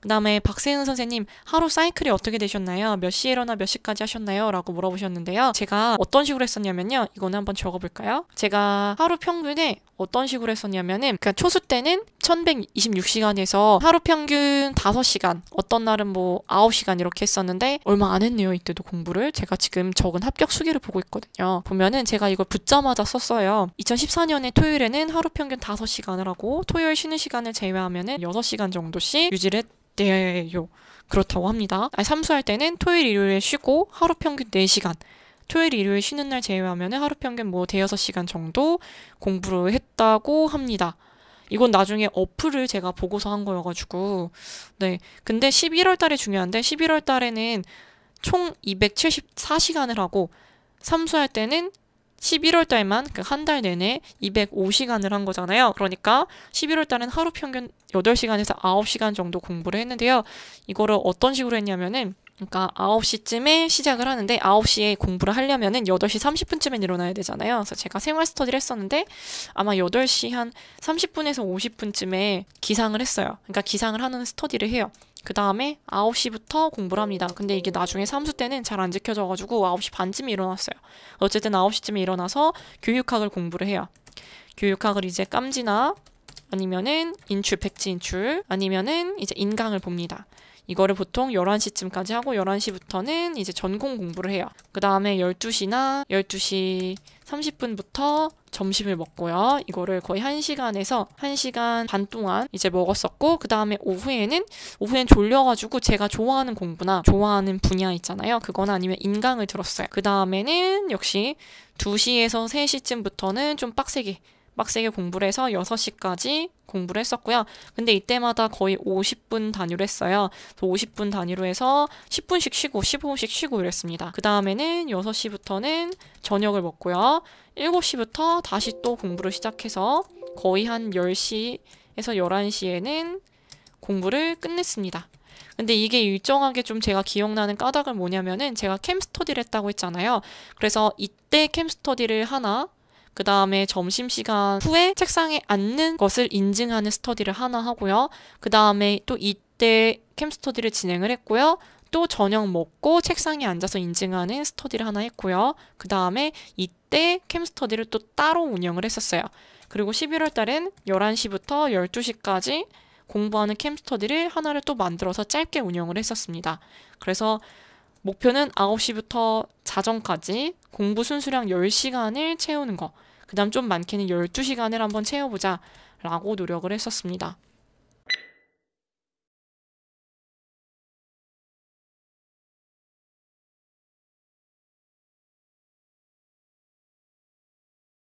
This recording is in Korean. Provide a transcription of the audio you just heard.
그 다음에 박세은 선생님 하루 사이클이 어떻게 되셨나요? 몇 시에 일어나 몇 시까지 하셨나요? 라고 물어보셨는데요. 제가 어떤 식으로 했었냐면요. 이거는 한번 적어볼까요? 제가 하루 평균에 어떤 식으로 했었냐면은 그러니까 초수 때는 1126시간에서 하루 평균 5시간, 어떤 날은 뭐 9시간 이렇게 했었는데 얼마 안 했네요. 이때도 공부를. 제가 지금 적은 합격 수기를 보고 있거든요. 보면은 제가 이걸 붙자마자 썼어요. 2014년에 토요일에는 하루 평균 5시간을 하고 토요일 쉬는 시간을 제외하면은 6시간 정도씩 유지를 했대요. 그렇다고 합니다. 아니, 삼수할 때는 토요일, 일요일에 쉬고 하루 평균 4시간. 토요일, 일요일 쉬는 날 제외하면 은 하루 평균 뭐 대여섯 시간 정도 공부를 했다고 합니다. 이건 나중에 어플을 제가 보고서 한 거여가지고 네 근데 11월 달에 중요한데 11월 달에는 총 274시간을 하고 삼수할 때는 11월 달만 그 한달 그러니까 내내 205시간을 한 거잖아요. 그러니까 11월 달은 하루 평균 8시간에서 9시간 정도 공부를 했는데요. 이거를 어떤 식으로 했냐면은 그러니까 9시쯤에 시작을 하는데 9시에 공부를 하려면은 8시 30분쯤에 일어나야 되잖아요. 그래서 제가 생활 스터디를 했었는데 아마 8시 한 30분에서 50분쯤에 기상을 했어요. 그러니까 기상을 하는 스터디를 해요. 그 다음에 9시부터 공부를 합니다. 근데 이게 나중에 삼수 때는 잘 안 지켜져가지고 9시 반쯤에 일어났어요. 어쨌든 9시쯤에 일어나서 교육학을 공부를 해요. 교육학을 이제 깜지나 아니면은 인출, 백지 인출, 아니면은 이제 인강을 봅니다. 이거를 보통 11시쯤까지 하고 11시부터는 이제 전공 공부를 해요. 그 다음에 12시나 12시 30분부터 점심을 먹고요. 이거를 거의 1시간에서 1시간 반 동안 이제 먹었었고 그 다음에 오후에는 오후엔 졸려가지고 제가 좋아하는 공부나 좋아하는 분야 있잖아요. 그거나 아니면 인강을 들었어요. 그 다음에는 역시 2시에서 3시쯤부터는 좀 빡세게 빡세게 공부를 해서 6시까지 공부를 했었고요. 근데 이때마다 거의 50분 단위로 했어요. 50분 단위로 해서 10분씩 쉬고 15분씩 쉬고 이랬습니다. 그 다음에는 6시부터는 저녁을 먹고요. 7시부터 다시 또 공부를 시작해서 거의 한 10시에서 11시에는 공부를 끝냈습니다. 근데 이게 일정하게 좀 제가 기억나는 까닭은 뭐냐면은 제가 캠스터디를 했다고 했잖아요. 그래서 이때 캠스터디를 하나 그 다음에 점심시간 후에 책상에 앉는 것을 인증하는 스터디를 하나 하고요. 그 다음에 또 이때 캠스터디를 진행을 했고요. 또 저녁 먹고 책상에 앉아서 인증하는 스터디를 하나 했고요. 그 다음에 이때 캠스터디를 또 따로 운영을 했었어요. 그리고 11월 달엔 11시부터 12시까지 공부하는 캠스터디를 하나를 또 만들어서 짧게 운영을 했었습니다. 그래서 목표는 9시부터 자정까지 공부 순수량 10시간을 채우는 거. 그 다음 좀 많게는 12시간을 한번 채워보자 라고 노력을 했었습니다.